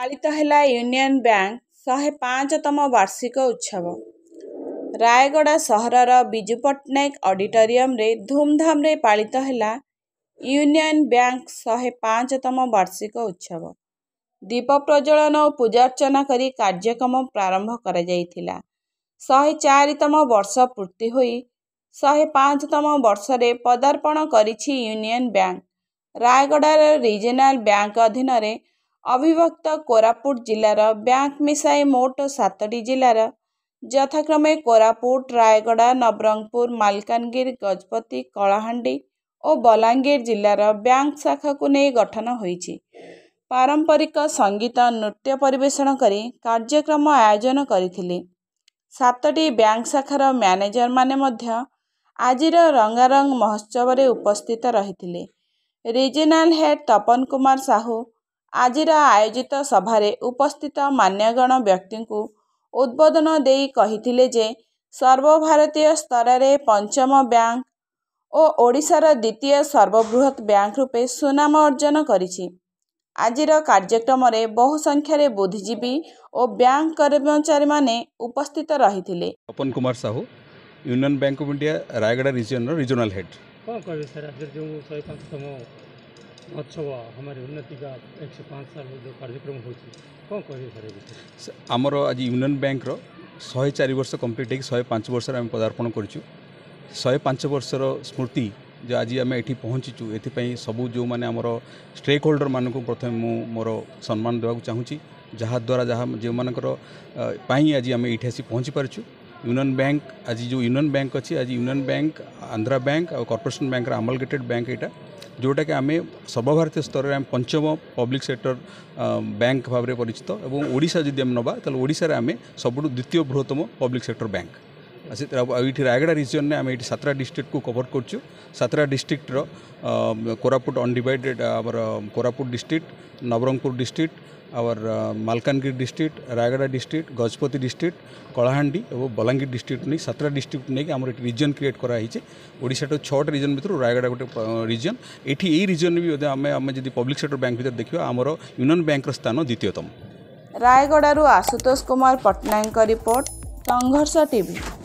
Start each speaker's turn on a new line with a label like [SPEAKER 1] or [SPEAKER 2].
[SPEAKER 1] ପାଳିତ ହେଲା union bank ଶହେ ପାଞ୍ଚତମ ବାର୍ଷିକ ଉତ୍ସବ ରାୟଗଡ଼ା ସହରର ବିଜୁ ପଟ୍ଟନାୟକ ଅଡିଟୋରିୟମରେ ଧୁମଧାମରେ ପାଳିତ ହେଲା ୟୁନିୟନ ବ୍ୟାଙ୍କ ଶହେ ପାଞ୍ଚତମ ବାର୍ଷିକ ଉତ୍ସବ ଦୀପ ପ୍ରଜ୍ୱଳନ ଓ ପୂଜାର୍ଚ୍ଚନା କରି କାର୍ଯ୍ୟକ୍ରମ ପ୍ରାରମ୍ଭ କରାଯାଇଥିଲା ଶହେ ଚାରି ତମ ବର୍ଷ ପୂର୍ତ୍ତି ହୋଇ ଶହେ ପାଞ୍ଚତମ ବର୍ଷରେ ପଦାର୍ପଣ କରିଛି ୟୁନିୟନ ବ୍ୟାଙ୍କ ରାୟଗଡ଼ାର ରିଜିନାଲ ବ୍ୟାଙ୍କ ଅଧୀନରେ ଅଭିଭକ୍ତ କୋରାପୁଟ ଜିଲ୍ଲାର ବ୍ୟାଙ୍କ ମିଶାଇ ମୋଟ ସାତଟି ଜିଲ୍ଲାର ଯଥାକ୍ରମେ କୋରାପୁଟ ରାୟଗଡ଼ା ନବରଙ୍ଗପୁର ମାଲକାନଗିରି ଗଜପତି କଳାହାଣ୍ଡି ଓ ବଲାଙ୍ଗୀର ଜିଲ୍ଲାର ବ୍ୟାଙ୍କ ଶାଖାକୁ ନେଇ ଗଠନ ହୋଇଛି ପାରମ୍ପରିକ ସଙ୍ଗୀତ ନୃତ୍ୟ ପରିବେଷଣ କରି କାର୍ଯ୍ୟକ୍ରମ ଆୟୋଜନ କରିଥିଲି ସାତଟି ବ୍ୟାଙ୍କ ଶାଖାର ମ୍ୟାନେଜରମାନେ ମଧ୍ୟ ଆଜିର ରଙ୍ଗାରଙ୍ଗ ମହୋତ୍ସବରେ ଉପସ୍ଥିତ ରହିଥିଲେ ରିଜିନାଲ୍ ହେଡ଼୍ ତପନ କୁମାର ସାହୁ ଆଜିର ଆୟୋଜିତ ସଭାରେ ଉପସ୍ଥିତ ମାନ୍ୟଗଣ ବ୍ୟକ୍ତିଙ୍କୁ ଉଦ୍ବୋଧନ ଦେଇ କହିଥିଲେ ଯେ ସର୍ବଭାରତୀୟ ସ୍ତରରେ ପଞ୍ଚମ ବ୍ୟାଙ୍କ ଓ ଓଡ଼ିଶାର ଦ୍ୱିତୀୟ ସର୍ବବୃହତ ବ୍ୟାଙ୍କ ରୂପେ ସୁନାମ ଅର୍ଜନ କରିଛି ଆଜିର କାର୍ଯ୍ୟକ୍ରମରେ ବହୁ ସଂଖ୍ୟାରେ ବୁଦ୍ଧିଜୀବୀ ଓ ବ୍ୟାଙ୍କ କର୍ମଚାରୀମାନେ ଉପସ୍ଥିତ ରହିଥିଲେ
[SPEAKER 2] Tapan Kumar Sahu union bank of India Rayagada ରିଜିଅନର ରିଜିଓନାଲ ହେଡ଼ କ'ଣ କହିବେ ସାର୍ ଆଜିର ଯେଉଁ ଶହେ ପାଞ୍ଚତମ अच्छा हुआ उन्नति का एक सौ पाँच साल जो कार्यक्रम होती कौन कह आमर आज यूनियन बैंक शहे चार वर्ष कम्प्लीट हो शहे वर्ष पदार्पण करुँ शहे वर्षर स्मृति जो आज आम ये पहुँचीचु ए सबू जो मैंने स्टेक होल्डर मानक प्रथम मु मोर सम्मान देवाक चाहूँगी जहाद्वारा जहाँ जो मानकर आज आम ये आसी पहुँची पारचु यूनियन बैंक आज जो यूनियन बैंक अच्छी आज यूनियन बैंक आंध्रा बैंक और कर्पोरेसन बैंक आमलगेटेड बैंक यहाँ ଯେଉଁଟାକି ଆମେ ସର୍ବଭାରତୀୟ ସ୍ତରରେ ଆମେ ପଞ୍ଚମ ପବ୍ଲିକ୍ ସେକ୍ଟର ବ୍ୟାଙ୍କ ଭାବରେ ପରିଚିତ ଏବଂ ଓଡ଼ିଶା ଯଦି ଆମେ ନେବା ତାହେଲେ ଓଡ଼ିଶାରେ ଆମେ ସବୁଠୁ ଦ୍ୱିତୀୟ ବୃହତ୍ତମ ପବ୍ଲିକ୍ ସେକ୍ଟର ବ୍ୟାଙ୍କ ସେ ଏଇଠି ରାୟଗଡ଼ା ରିଜନରେ ଆମେ ଏଇଠି ସାତଟା ଡିଷ୍ଟ୍ରିକ୍ଟକୁ କଭର କରୁଛୁ ସାତଟା ଡିଷ୍ଟ୍ରିକ୍ଟର କୋରାପୁଟ ଅନଡିଭାଇଡେଡ଼ ଆମର Koraput district Nabarangpur district our uh, district Rayagada district Gajapati district Kalahandi এবং বলাঙ্গীর ডিস্ট্রিক্ট নিয়ে সাতটা ডিস্ট্রিক্ট নিয়ে আমার একটি রিজন ক্রিয়েট করা হয়েছে ওড়িশাটা ছটা রিজন ভিতর রায়গড়া গোটে রিজন এটি এই রিজন বি আমি আমি যদি পব্লিক সেক্টর ব্যাঙ্ক ভিতরে দেখিবা আমার ইউনিয়ন ব্যাঙ্কর স্থান দ্বিতীয়তম
[SPEAKER 1] রায়গড়ু আশুতোষ কুমার পট্টনায়ক রিপোর্ট সংঘর্ষ টিভি